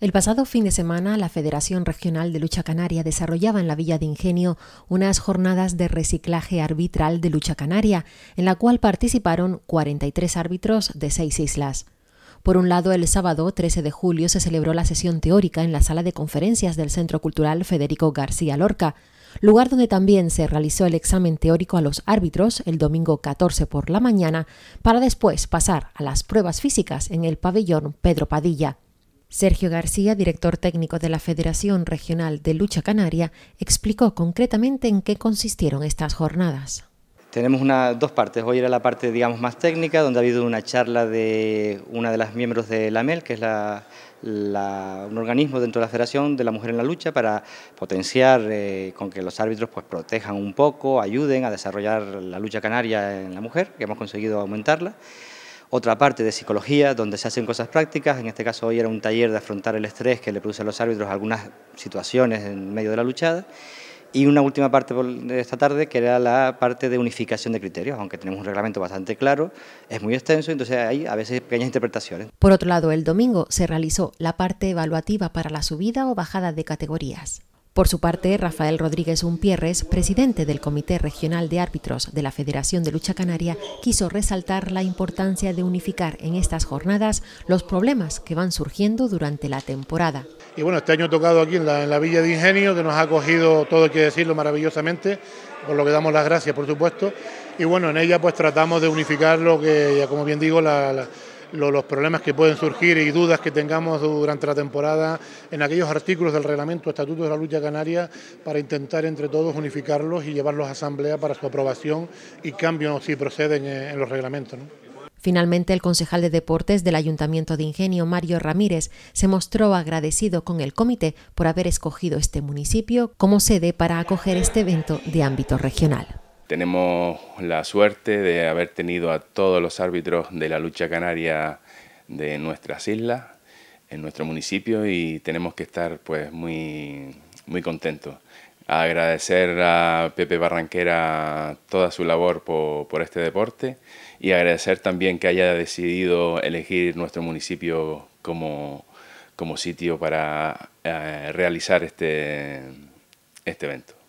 El pasado fin de semana, la Federación Regional de Lucha Canaria desarrollaba en la Villa de Ingenio unas jornadas de reciclaje arbitral de lucha canaria, en la cual participaron 43 árbitros de seis islas. Por un lado, el sábado 13 de julio se celebró la sesión teórica en la sala de conferencias del Centro Cultural Federico García Lorca, lugar donde también se realizó el examen teórico a los árbitros el domingo 14 por la mañana, para después pasar a las pruebas físicas en el pabellón Pedro Padilla. Sergio García, director técnico de la Federación Regional de Lucha Canaria, explicó concretamente en qué consistieron estas jornadas. Tenemos dos partes. Hoy era la parte, digamos, más técnica, donde ha habido una charla de una de las miembros de la MEL, que es un organismo dentro de la Federación de la Mujer en la Lucha para potenciar eh, con que los árbitros pues protejan un poco, ayuden a desarrollar la lucha canaria en la mujer, que hemos conseguido aumentarla. Otra parte de psicología, donde se hacen cosas prácticas, en este caso hoy era un taller de afrontar el estrés que le producen a los árbitros algunas situaciones en medio de la luchada. Y una última parte de esta tarde, que era la parte de unificación de criterios, aunque tenemos un reglamento bastante claro, es muy extenso, entonces hay a veces pequeñas interpretaciones. Por otro lado, el domingo se realizó la parte evaluativa para la subida o bajada de categorías. Por su parte, Rafael Rodríguez Umpierres, presidente del Comité Regional de Árbitros de la Federación de Lucha Canaria, quiso resaltar la importancia de unificar en estas jornadas los problemas que van surgiendo durante la temporada. Y bueno, este año he tocado aquí en la, Villa de Ingenio, que nos ha acogido, todo hay que decirlo, maravillosamente, por lo que damos las gracias, por supuesto. Y bueno, en ella pues tratamos de unificar lo que, ya como bien digo, la los problemas que pueden surgir y dudas que tengamos durante la temporada en aquellos artículos del reglamento Estatuto de la Lucha Canaria para intentar entre todos unificarlos y llevarlos a asamblea para su aprobación y cambio si proceden eh, en los reglamentos. Finalmente, el concejal de deportes del Ayuntamiento de Ingenio, Mario Ramírez, se mostró agradecido con el comité por haber escogido este municipio como sede para acoger este evento de ámbito regional. Tenemos la suerte de haber tenido a todos los árbitros de la lucha canaria de nuestras islas, en nuestro municipio y tenemos que estar pues muy, muy contentos. Agradecer a Pepe Barranquera toda su labor por, este deporte y agradecer también que haya decidido elegir nuestro municipio como, como sitio para eh, realizar este, este evento.